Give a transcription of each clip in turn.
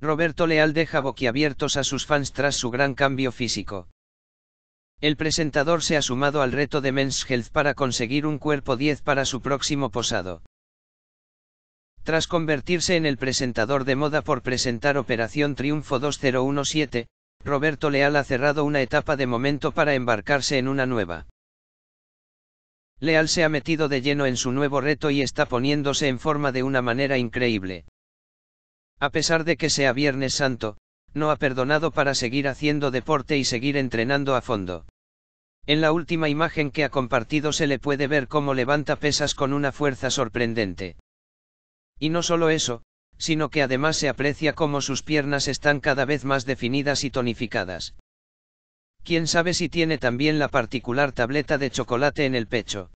Roberto Leal deja boquiabiertos a sus fans tras su gran cambio físico. El presentador se ha sumado al reto de Men's Health para conseguir un cuerpo 10 para su próximo posado. Tras convertirse en el presentador de moda por presentar Operación Triunfo 2017, Roberto Leal ha cerrado una etapa de momento para embarcarse en una nueva. Leal se ha metido de lleno en su nuevo reto y está poniéndose en forma de una manera increíble a pesar de que sea Viernes Santo, no ha perdonado para seguir haciendo deporte y seguir entrenando a fondo. En la última imagen que ha compartido se le puede ver cómo levanta pesas con una fuerza sorprendente. Y no solo eso, sino que además se aprecia cómo sus piernas están cada vez más definidas y tonificadas. Quién sabe si tiene también la particular tableta de chocolate en el pecho.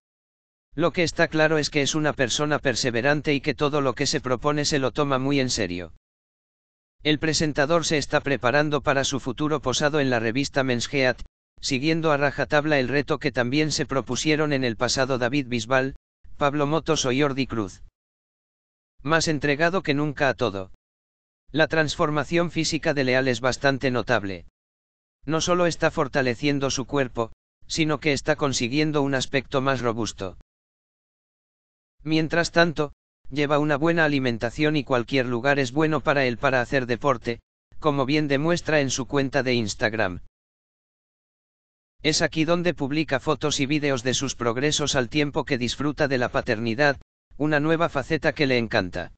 Lo que está claro es que es una persona perseverante y que todo lo que se propone se lo toma muy en serio. El presentador se está preparando para su futuro posado en la revista Men's siguiendo a rajatabla el reto que también se propusieron en el pasado David Bisbal, Pablo Motos o Jordi Cruz. Más entregado que nunca a todo. La transformación física de Leal es bastante notable. No solo está fortaleciendo su cuerpo, sino que está consiguiendo un aspecto más robusto. Mientras tanto, lleva una buena alimentación y cualquier lugar es bueno para él para hacer deporte, como bien demuestra en su cuenta de Instagram. Es aquí donde publica fotos y vídeos de sus progresos al tiempo que disfruta de la paternidad, una nueva faceta que le encanta.